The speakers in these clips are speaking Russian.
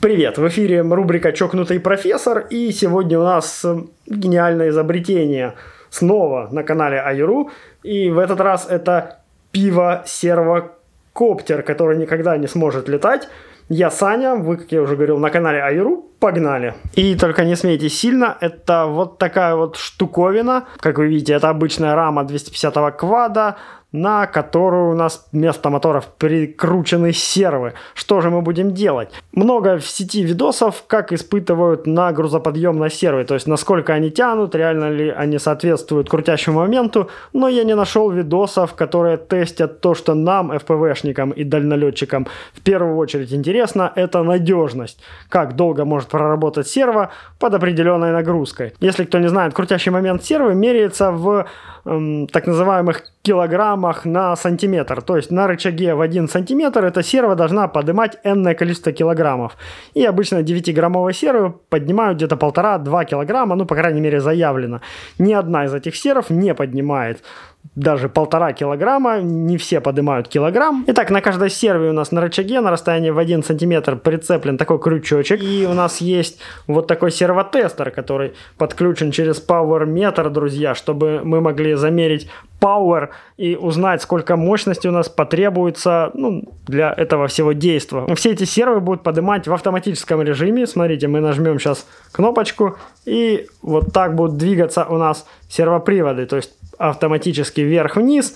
Привет, в эфире рубрика «Чокнутый профессор» и сегодня у нас э, гениальное изобретение снова на канале Айру и в этот раз это пиво-сервокоптер, который никогда не сможет летать. Я Саня, вы, как я уже говорил, на канале Айру, погнали. И только не смейтесь сильно, это вот такая вот штуковина, как вы видите, это обычная рама 250 квада, на которую у нас вместо моторов прикручены сервы. Что же мы будем делать? Много в сети видосов, как испытывают на грузоподъем на сервы, то есть насколько они тянут, реально ли они соответствуют крутящему моменту, но я не нашел видосов, которые тестят то, что нам, ФПВшникам и дальнолетчикам, в первую очередь интересно, это надежность. Как долго может проработать серво под определенной нагрузкой. Если кто не знает, крутящий момент сервы меряется в Эм, так называемых килограммах на сантиметр. То есть на рычаге в 1 сантиметр эта серва должна поднимать n количество килограммов. И обычно 9-граммовые сервы поднимают где-то 1,5-2 килограмма, ну, по крайней мере, заявлено. Ни одна из этих серв не поднимает даже полтора килограмма, не все поднимают килограмм. Итак, на каждой серве у нас на рычаге на расстоянии в один сантиметр прицеплен такой крючочек. И у нас есть вот такой сервотестер, который подключен через Power Meter, друзья, чтобы мы могли замерить Power и узнать, сколько мощности у нас потребуется ну, для этого всего действия. Все эти сервы будут поднимать в автоматическом режиме. Смотрите, мы нажмем сейчас кнопочку, и вот так будут двигаться у нас сервоприводы. То есть автоматически вверх-вниз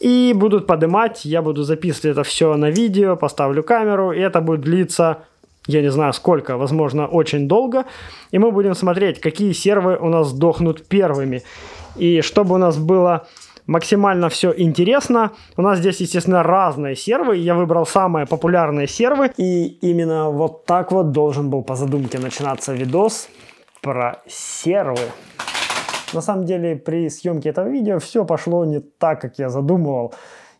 и будут поднимать. Я буду записывать это все на видео, поставлю камеру, и это будет длиться я не знаю сколько, возможно, очень долго. И мы будем смотреть, какие сервы у нас сдохнут первыми. И чтобы у нас было максимально все интересно. У нас здесь, естественно, разные сервы. Я выбрал самые популярные сервы. И именно вот так вот должен был по задумке начинаться видос про сервы. На самом деле при съемке этого видео все пошло не так, как я задумывал.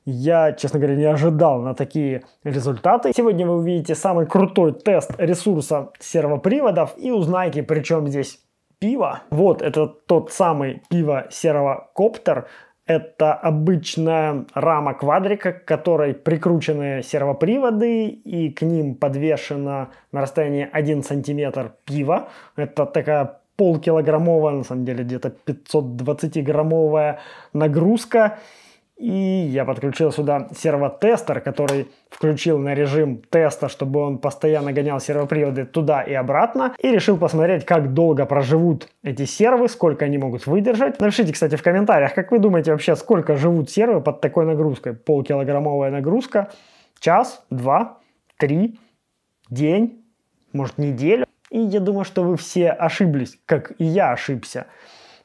Я, честно говоря, не ожидал на такие результаты. Сегодня вы увидите самый крутой тест ресурса сервоприводов и узнаете, при чем здесь пиво. Вот, это тот самый пиво-сервокоптер. Это обычная рама квадрика, к которой прикручены сервоприводы и к ним подвешено на расстоянии 1 сантиметр пива. Это такая полкилограммовая, на самом деле где-то 520-граммовая нагрузка. И я подключил сюда сервотестер, который включил на режим теста, чтобы он постоянно гонял сервоприводы туда и обратно. И решил посмотреть, как долго проживут эти сервы, сколько они могут выдержать. Напишите, кстати, в комментариях, как вы думаете вообще, сколько живут сервы под такой нагрузкой? Полкилограммовая нагрузка? Час? Два? Три? День? Может, неделю? И я думаю, что вы все ошиблись, как и я ошибся.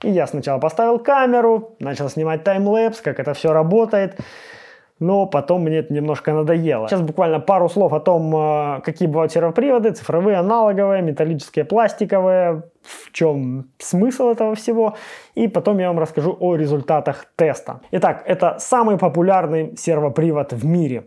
И я сначала поставил камеру, начал снимать таймлэпс, как это все работает но потом мне это немножко надоело. Сейчас буквально пару слов о том, э, какие бывают сервоприводы, цифровые, аналоговые, металлические, пластиковые, в чем смысл этого всего, и потом я вам расскажу о результатах теста. Итак, это самый популярный сервопривод в мире.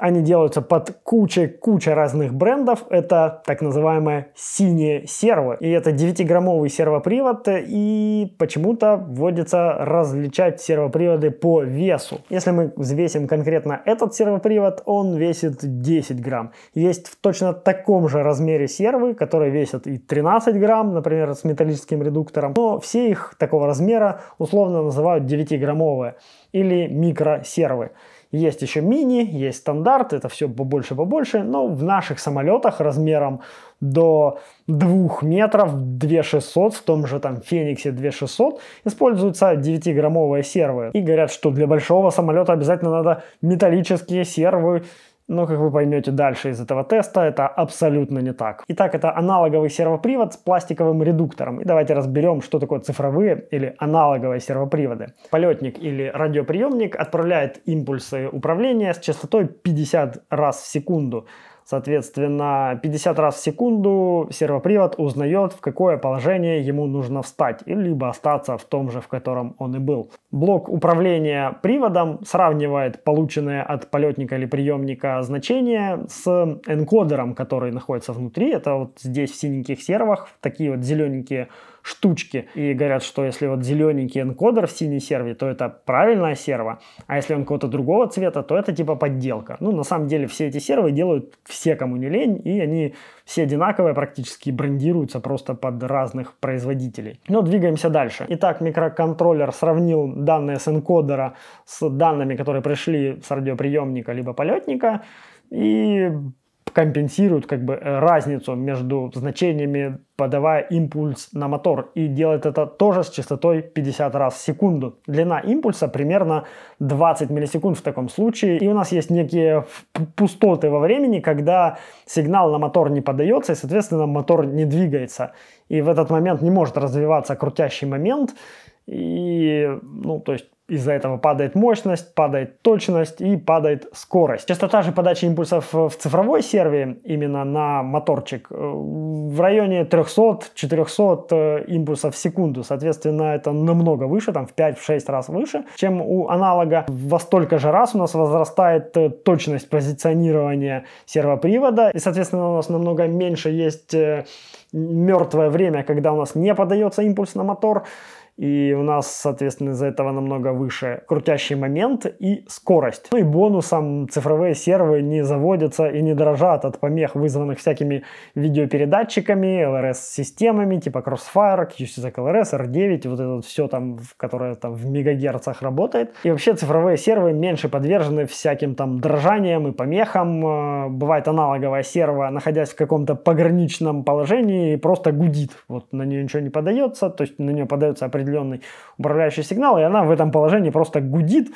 Они делаются под кучей-куча разных брендов. Это так называемые синие сервы. И это 9-граммовый сервопривод. И почему-то вводится различать сервоприводы по весу. Если мы взвесим конкретно этот сервопривод, он весит 10 грамм. Есть в точно таком же размере сервы, которые весят и 13 грамм, например, с металлическим редуктором. Но все их такого размера условно называют 9-граммовые или микросервы. Есть еще мини, есть стандарт, это все побольше-побольше, но в наших самолетах размером до 2 метров 2600, в том же там Фениксе 2600, используются 9-граммовые сервы. И говорят, что для большого самолета обязательно надо металлические сервы но, как вы поймете дальше из этого теста, это абсолютно не так. Итак, это аналоговый сервопривод с пластиковым редуктором. И давайте разберем, что такое цифровые или аналоговые сервоприводы. Полетник или радиоприемник отправляет импульсы управления с частотой 50 раз в секунду Соответственно, 50 раз в секунду сервопривод узнает, в какое положение ему нужно встать, либо остаться в том же, в котором он и был. Блок управления приводом сравнивает полученные от полетника или приемника значения с энкодером, который находится внутри. Это вот здесь в синеньких сервах, такие вот зелененькие штучки. И говорят, что если вот зелененький энкодер в синей серве, то это правильная серва, а если он какого-то другого цвета, то это типа подделка. Ну, на самом деле все эти сервы делают все, кому не лень, и они все одинаковые практически, брендируются просто под разных производителей. Но двигаемся дальше. Итак, микроконтроллер сравнил данные с энкодера с данными, которые пришли с радиоприемника либо полетника, и компенсирует как бы э, разницу между значениями, подавая импульс на мотор. И делает это тоже с частотой 50 раз в секунду. Длина импульса примерно 20 миллисекунд в таком случае. И у нас есть некие пустоты во времени, когда сигнал на мотор не подается, и, соответственно, мотор не двигается. И в этот момент не может развиваться крутящий момент. И, ну, то есть из-за этого падает мощность, падает точность и падает скорость. Частота же подачи импульсов в цифровой серве именно на моторчик э, в районе 300-400 э, импульсов в секунду. Соответственно, это намного выше, там в 5-6 раз выше, чем у аналога. Во столько же раз у нас возрастает э, точность позиционирования сервопривода. И, соответственно, у нас намного меньше есть мертвое время, когда у нас не подается импульс на мотор и у нас, соответственно, из-за этого намного выше крутящий момент и скорость. Ну и бонусом цифровые сервы не заводятся и не дрожат от помех, вызванных всякими видеопередатчиками, LRS-системами, типа Crossfire, QCZK LRS, R9, вот это вот все там, которое там в мегагерцах работает. И вообще цифровые сервы меньше подвержены всяким там дрожаниям и помехам. Э, бывает аналоговая серва, находясь в каком-то пограничном положении, просто гудит. Вот на нее ничего не подается, то есть на нее подается определенная определенный управляющий сигнал, и она в этом положении просто гудит,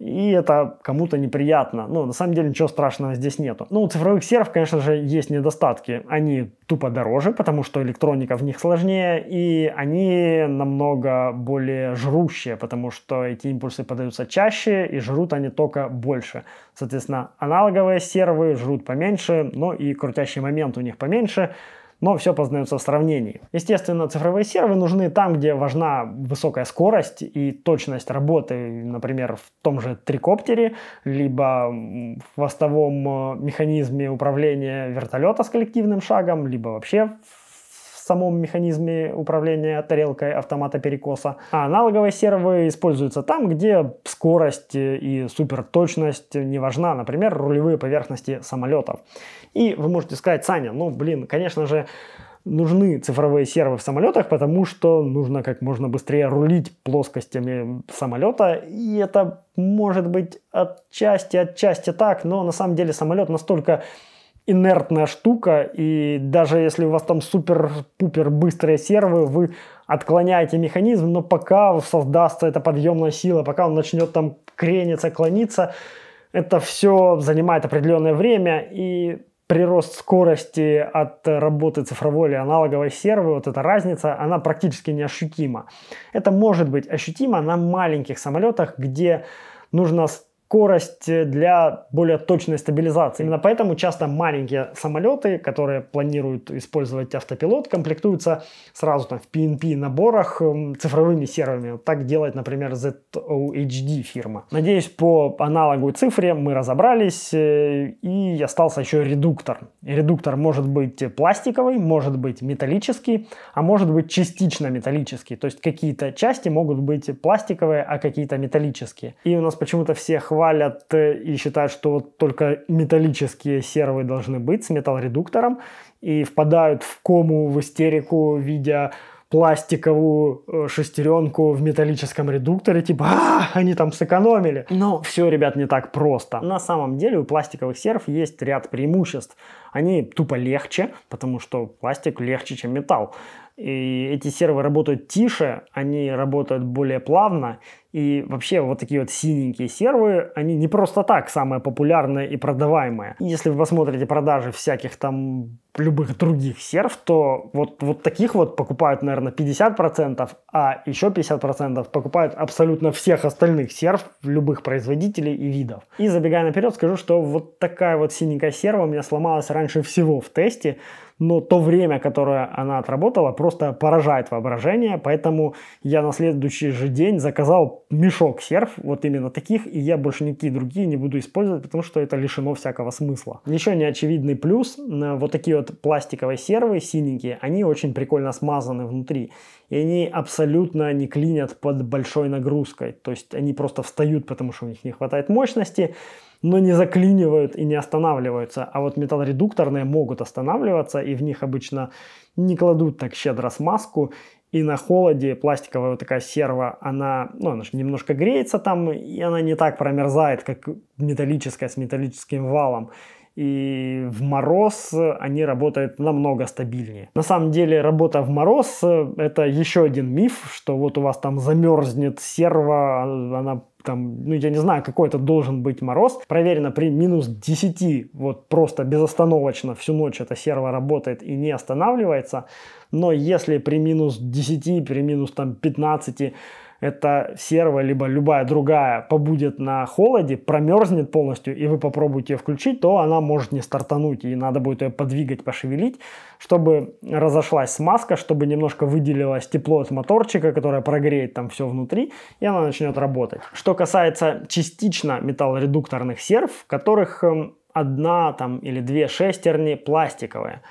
и это кому-то неприятно. Ну, на самом деле ничего страшного здесь нету. Ну, у цифровых серов, конечно же, есть недостатки. Они тупо дороже, потому что электроника в них сложнее, и они намного более жрущие, потому что эти импульсы подаются чаще, и жрут они только больше. Соответственно, аналоговые сервы жрут поменьше, но и крутящий момент у них поменьше, но все познается в сравнении. Естественно, цифровые сервы нужны там, где важна высокая скорость и точность работы, например, в том же трикоптере, либо в хвостовом э, механизме управления вертолета с коллективным шагом, либо вообще в самом механизме управления тарелкой автомата перекоса. А аналоговые сервы используются там, где скорость и суперточность не важна, например, рулевые поверхности самолетов. И вы можете сказать, Саня, ну, блин, конечно же, нужны цифровые сервы в самолетах, потому что нужно как можно быстрее рулить плоскостями самолета. И это может быть отчасти, отчасти так, но на самом деле самолет настолько инертная штука, и даже если у вас там супер-пупер быстрые сервы, вы отклоняете механизм, но пока создастся эта подъемная сила, пока он начнет там крениться, клониться, это все занимает определенное время, и прирост скорости от работы цифровой или аналоговой сервы, вот эта разница, она практически неощутима. Это может быть ощутимо на маленьких самолетах, где нужно скорость э, для более точной стабилизации. Именно поэтому часто маленькие самолеты, которые планируют использовать автопилот, комплектуются сразу там, в PNP наборах эм, цифровыми сервами. Так делает, например, ZOHD фирма. Надеюсь, по аналогу и цифре мы разобрались. Э, и остался еще редуктор. Редуктор может быть пластиковый, может быть металлический, а может быть частично металлический. То есть какие-то части могут быть пластиковые, а какие-то металлические. И у нас почему-то все хватает хвалят и считают, что вот только металлические сервы должны быть с металлоредуктором, и впадают в кому, в истерику, видя пластиковую э, шестеренку в металлическом редукторе, типа, а, они там сэкономили. Но все, ребят, не так просто. На самом деле у пластиковых серв есть ряд преимуществ. Они тупо легче, потому что пластик легче, чем металл. И эти сервы работают тише, они работают более плавно. И вообще вот такие вот синенькие сервы, они не просто так самые популярные и продаваемые. И если вы посмотрите продажи всяких там любых других серв, то вот, вот таких вот покупают, наверное, 50%, а еще 50% покупают абсолютно всех остальных серв любых производителей и видов. И забегая наперед, скажу, что вот такая вот синенькая серва у меня сломалась раньше всего в тесте, но то время, которое она отработала, просто поражает воображение, поэтому я на следующий же день заказал мешок серф, вот именно таких, и я больше никакие другие не буду использовать, потому что это лишено всякого смысла. Еще неочевидный плюс, э, вот такие вот пластиковые сервы, синенькие, они очень прикольно смазаны внутри, и они абсолютно не клинят под большой нагрузкой. То есть они просто встают, потому что у них не хватает мощности, но не заклинивают и не останавливаются. А вот металлоредукторные могут останавливаться, и в них обычно не кладут так щедро смазку, и на холоде пластиковая вот такая серва, она, ну, она же немножко греется там, и она не так промерзает, как металлическая с металлическим валом и в мороз они работают намного стабильнее. На самом деле работа в мороз это еще один миф, что вот у вас там замерзнет серва, она там, ну я не знаю, какой это должен быть мороз. Проверено при минус 10, вот просто безостановочно всю ночь эта серва работает и не останавливается. Но если при минус 10, при минус там 15 это серва, либо любая другая, побудет на холоде, промерзнет полностью, и вы попробуете ее включить, то она может не стартануть, и надо будет ее подвигать, пошевелить, чтобы разошлась смазка, чтобы немножко выделилось тепло от моторчика, которое прогреет там все внутри, и она начнет работать. Что касается частично металлоредукторных серв, в которых эм, одна там или две шестерни пластиковые –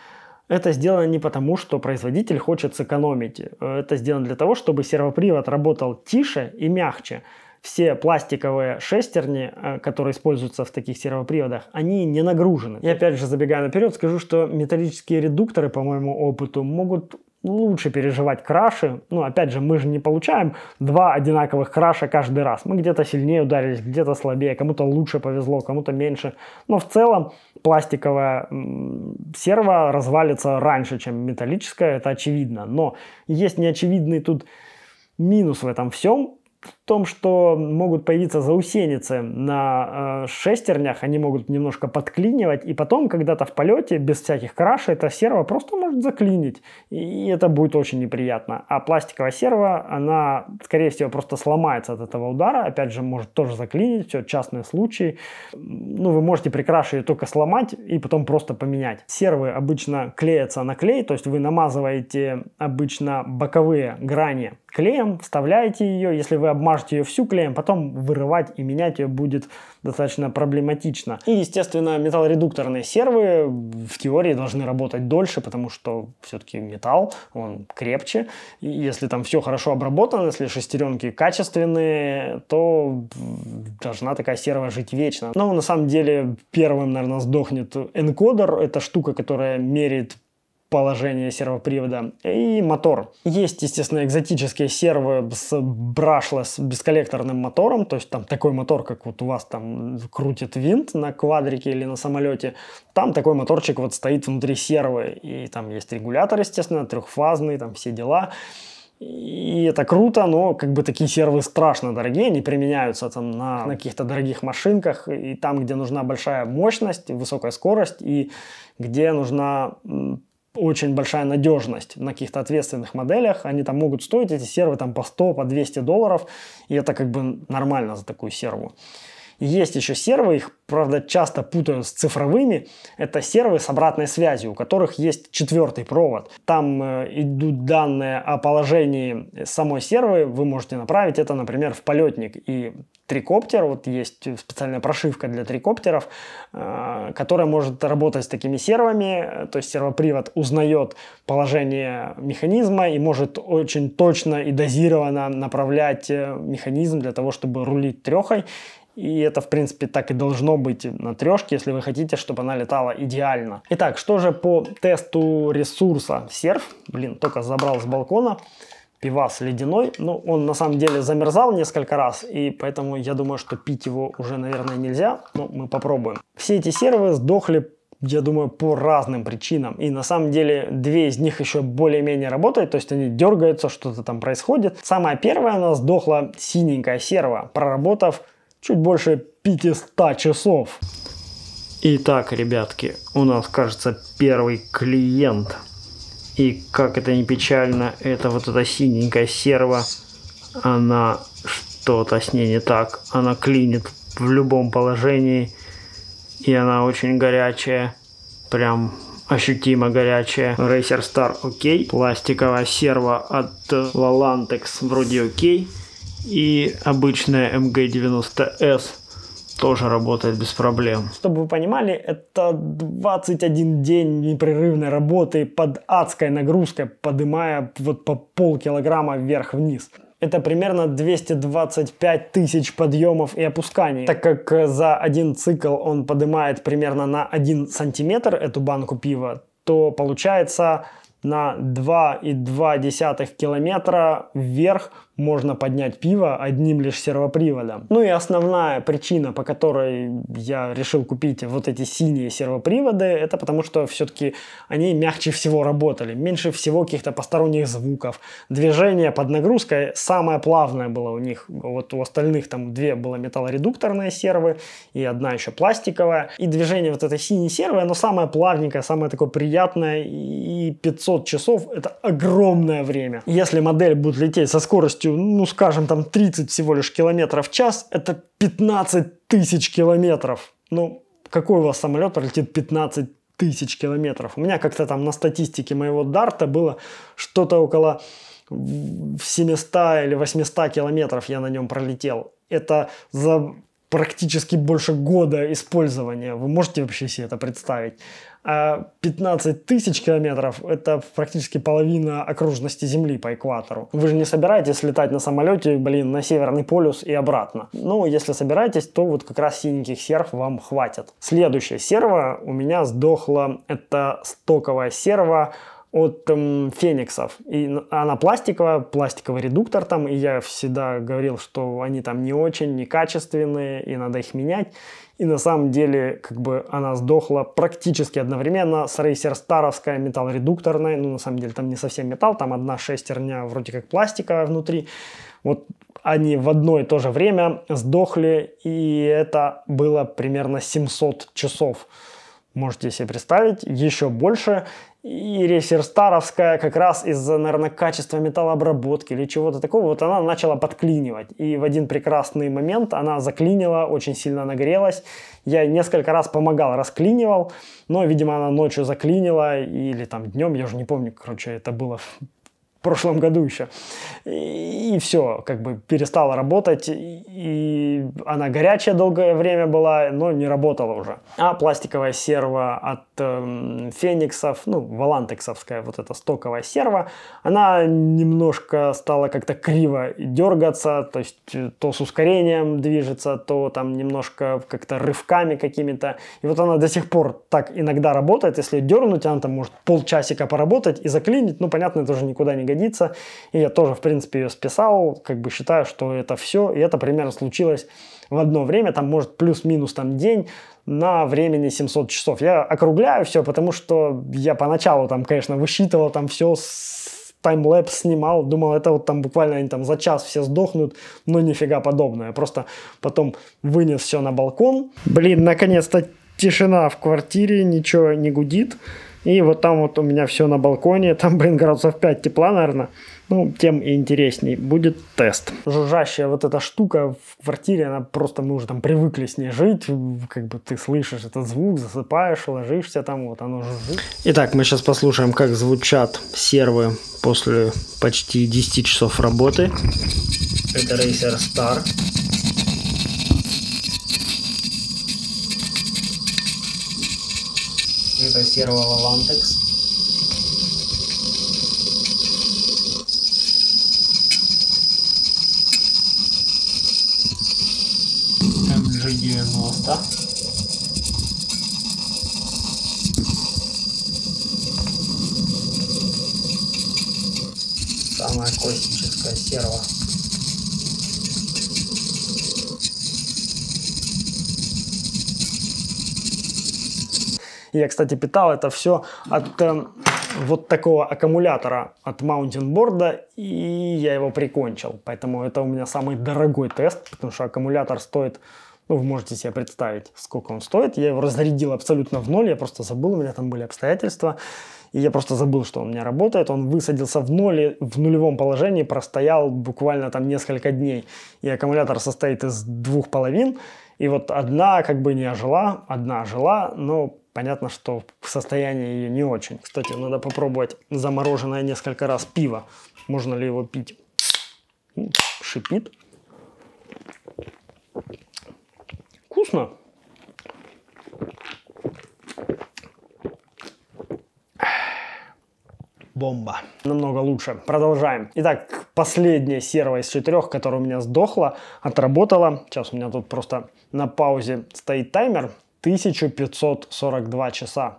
это сделано не потому, что производитель хочет сэкономить. Э, это сделано для того, чтобы сервопривод работал тише и мягче. Все пластиковые шестерни, э, которые используются в таких сервоприводах, они не нагружены. И опять же, забегая наперед, скажу, что металлические редукторы, по моему опыту, могут лучше переживать краши. Ну, опять же, мы же не получаем два одинаковых краша каждый раз. Мы где-то сильнее ударились, где-то слабее, кому-то лучше повезло, кому-то меньше. Но в целом пластиковая серва развалится раньше, чем металлическая, это очевидно. Но есть неочевидный тут минус в этом всем, том, что могут появиться заусеницы на э, шестернях, они могут немножко подклинивать, и потом когда-то в полете без всяких крашей эта серва просто может заклинить, и это будет очень неприятно. А пластиковая серва, она, скорее всего, просто сломается от этого удара, опять же, может тоже заклинить, все, частный случай. Ну, вы можете прикрашивать ее только сломать и потом просто поменять. Сервы обычно клеятся на клей, то есть вы намазываете обычно боковые грани клеем, вставляете ее, если вы обмажете мажьте ее всю клеем, потом вырывать и менять ее будет достаточно проблематично. И, естественно, металлоредукторные сервы в теории должны работать дольше, потому что все-таки металл, он крепче. И если там все хорошо обработано, если шестеренки качественные, то должна такая серва жить вечно. Но на самом деле первым, наверное, сдохнет энкодер. Это штука, которая меряет положение сервопривода и мотор. Есть, естественно, экзотические сервы с брашла с бесколлекторным мотором, то есть там такой мотор, как вот у вас там крутит винт на квадрике или на самолете, там такой моторчик вот стоит внутри сервы, и там есть регулятор, естественно, трехфазный, там все дела. И это круто, но как бы такие сервы страшно дорогие, они применяются там на, на каких-то дорогих машинках, и там, где нужна большая мощность, высокая скорость, и где нужна очень большая надежность на каких-то ответственных моделях. Они там могут стоить эти сервы там по 100, по 200 долларов, и это как бы нормально за такую серву. Есть еще сервы, их, правда, часто путают с цифровыми. Это сервы с обратной связью, у которых есть четвертый провод. Там э, идут данные о положении самой сервы. Вы можете направить это, например, в полетник. И трикоптер, вот есть специальная прошивка для трикоптеров, э, которая может работать с такими сервами. То есть сервопривод узнает положение механизма и может очень точно и дозированно направлять э, механизм для того, чтобы рулить трехой и это, в принципе, так и должно быть на трешке, если вы хотите, чтобы она летала идеально. Итак, что же по тесту ресурса? Серф, блин, только забрал с балкона. Пивас ледяной, но ну, он на самом деле замерзал несколько раз, и поэтому я думаю, что пить его уже, наверное, нельзя, но мы попробуем. Все эти сервы сдохли я думаю, по разным причинам. И на самом деле две из них еще более-менее работают, то есть они дергаются, что-то там происходит. Самая первая у нас сдохла синенькая серва, проработав чуть больше 500 часов. Итак, ребятки, у нас, кажется, первый клиент. И как это не печально, это вот эта синенькая серва, она что-то с ней не так. Она клинит в любом положении, и она очень горячая, прям ощутимо горячая. Racer Star окей, пластиковая серва от Lalantex вроде окей и обычная МГ 90 С тоже работает без проблем. Чтобы вы понимали, это 21 день непрерывной работы под адской нагрузкой, поднимая вот по полкилограмма вверх-вниз. Это примерно 225 тысяч подъемов и опусканий, так как э, за один цикл он поднимает примерно на 1 сантиметр эту банку пива, то получается на 2,2 километра вверх можно поднять пиво одним лишь сервоприводом. Ну и основная причина, по которой я решил купить вот эти синие сервоприводы, это потому что все-таки они мягче всего работали, меньше всего каких-то посторонних звуков. Движение под нагрузкой самое плавное было у них. Вот у остальных там две было металлоредукторные сервы и одна еще пластиковая. И движение вот этой синей сервы, оно самое плавненькое, самое такое приятное. И 500 часов это огромное время. Если модель будет лететь со скоростью ну, скажем, там 30 всего лишь километров в час, это 15 тысяч километров. Ну, какой у вас самолет пролетит 15 тысяч километров? У меня как-то там на статистике моего дарта было что-то около 700 или 800 километров я на нем пролетел. Это за практически больше года использования. Вы можете вообще себе это представить? А 15 тысяч километров – это практически половина окружности Земли по экватору. Вы же не собираетесь летать на самолете, блин, на Северный полюс и обратно. Но ну, если собираетесь, то вот как раз синеньких серв вам хватит. Следующая серва у меня сдохла. Это стоковая серва от эм, фениксов. И она пластиковая, пластиковый редуктор там, и я всегда говорил, что они там не очень некачественные, и надо их менять. И на самом деле, как бы она сдохла практически одновременно с рейсер старовская металл-редукторная. Ну, на самом деле, там не совсем металл, там одна шестерня вроде как пластиковая внутри. Вот они в одно и то же время сдохли, и это было примерно 700 часов. Можете себе представить, еще больше и старовская как раз из-за, наверное, качества металлообработки или чего-то такого, вот она начала подклинивать. И в один прекрасный момент она заклинила, очень сильно нагрелась. Я несколько раз помогал, расклинивал, но, видимо, она ночью заклинила или там днем, я уже не помню, короче, это было прошлом году еще. И, и все, как бы перестала работать. И она горячая долгое время была, но не работала уже. А пластиковая серва от эм, фениксов, ну, валантексовская вот эта стоковая серва, она немножко стала как-то криво дергаться, то есть э, то с ускорением движется, то там немножко как-то рывками какими-то. И вот она до сих пор так иногда работает, если дернуть, она там может полчасика поработать и заклинить, ну, понятно, это уже никуда не пригодится. И я тоже, в принципе, ее списал, как бы считаю, что это все, и это примерно случилось в одно время, там может плюс-минус там день на времени 700 часов. Я округляю все, потому что я поначалу там, конечно, высчитывал там все с таймлэпс снимал, думал, это вот там буквально они там за час все сдохнут, но нифига подобное. Просто потом вынес все на балкон. Блин, наконец-то тишина в квартире, ничего не гудит. И вот там вот у меня все на балконе, там, блин, градусов 5 тепла, наверное. Ну, тем и интересней будет тест. Жужжащая вот эта штука в квартире, она просто, мы уже там привыкли с ней жить, как бы ты слышишь этот звук, засыпаешь, ложишься там, вот оно жужжит. Итак, мы сейчас послушаем, как звучат сервы после почти 10 часов работы. Это Racer Star. только серого лантекс. я, кстати, питал это все от э, вот такого аккумулятора от маунтинборда, и я его прикончил. Поэтому это у меня самый дорогой тест, потому что аккумулятор стоит ну, вы можете себе представить, сколько он стоит. Я его разрядил абсолютно в ноль, я просто забыл, у меня там были обстоятельства. И я просто забыл, что он у меня работает. Он высадился в ноле, в нулевом положении, простоял буквально там несколько дней. И аккумулятор состоит из двух половин. И вот одна как бы не ожила, одна ожила, но Понятно, что состояние ее не очень. Кстати, надо попробовать замороженное несколько раз пиво. Можно ли его пить? Шипит. Вкусно. Бомба. Намного лучше. Продолжаем. Итак, последняя серва из четырех, которая у меня сдохла, отработала. Сейчас у меня тут просто на паузе стоит таймер. 1542 часа.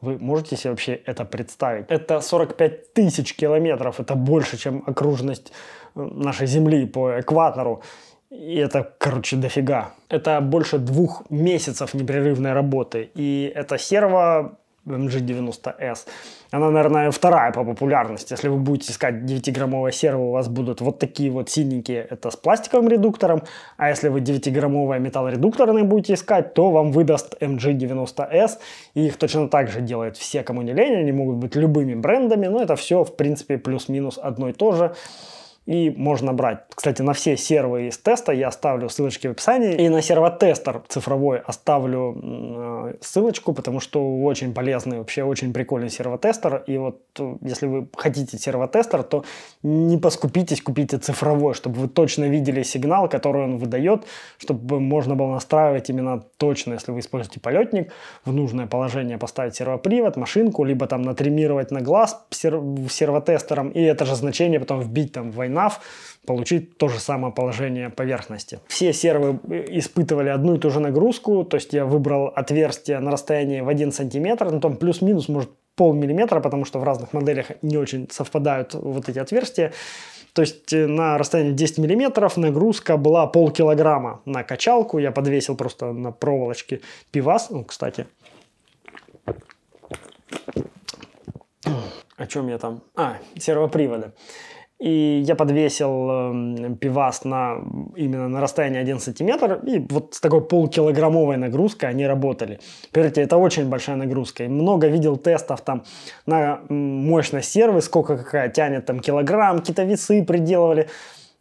Вы можете себе вообще это представить? Это 45 тысяч километров, это больше, чем окружность э, нашей Земли по экватору. И это, короче, дофига. Это больше двух месяцев непрерывной работы. И это серво MG90S. Она, наверное, вторая по популярности. Если вы будете искать 9-граммовое серво, у вас будут вот такие вот синенькие, это с пластиковым редуктором. А если вы 9-граммовые металлоредукторные будете искать, то вам выдаст MG90S. И их точно так же делают все, кому не лень. Они могут быть любыми брендами, но это все, в принципе, плюс-минус одно и то же и можно брать. Кстати, на все сервы из теста я оставлю ссылочки в описании. И на сервотестер цифровой оставлю э, ссылочку, потому что очень полезный, вообще очень прикольный сервотестер. И вот э, если вы хотите сервотестер, то не поскупитесь, купите цифровой, чтобы вы точно видели сигнал, который он выдает, чтобы можно было настраивать именно точно, если вы используете полетник, в нужное положение поставить сервопривод, машинку, либо там натримировать на глаз сервотестером, и это же значение потом вбить там в войну. NAV получить то же самое положение поверхности. Все сервы испытывали одну и ту же нагрузку, то есть я выбрал отверстие на расстоянии в 1 сантиметр, ну там плюс-минус может полмиллиметра, потому что в разных моделях не очень совпадают вот эти отверстия. То есть э, на расстоянии 10 миллиметров нагрузка была полкилограмма на качалку. Я подвесил просто на проволочке пивас. Ну, кстати. О чем я там? А, сервоприводы. И я подвесил э, пивас на, именно на расстоянии 1 сантиметр. И вот с такой полкилограммовой нагрузкой они работали. Поверьте, это очень большая нагрузка. И много видел тестов там на мощность сервы, сколько какая тянет там килограмм, какие-то весы приделывали.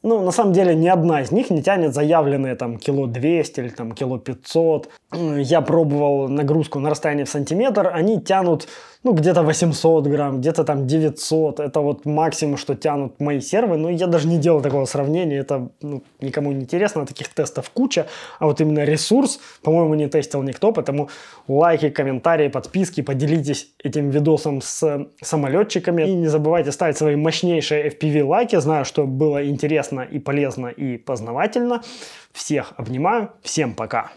Ну, на самом деле, ни одна из них не тянет заявленные там кило 200 или там кило 500 я пробовал нагрузку на расстоянии в сантиметр, они тянут, ну, где-то 800 грамм, где-то там 900, это вот максимум, что тянут мои сервы, но я даже не делал такого сравнения, это ну, никому не интересно, таких тестов куча, а вот именно ресурс, по-моему, не тестил никто, поэтому лайки, комментарии, подписки, поделитесь этим видосом с самолетчиками, и не забывайте ставить свои мощнейшие FPV лайки, знаю, что было интересно и полезно и познавательно, всех обнимаю, всем пока!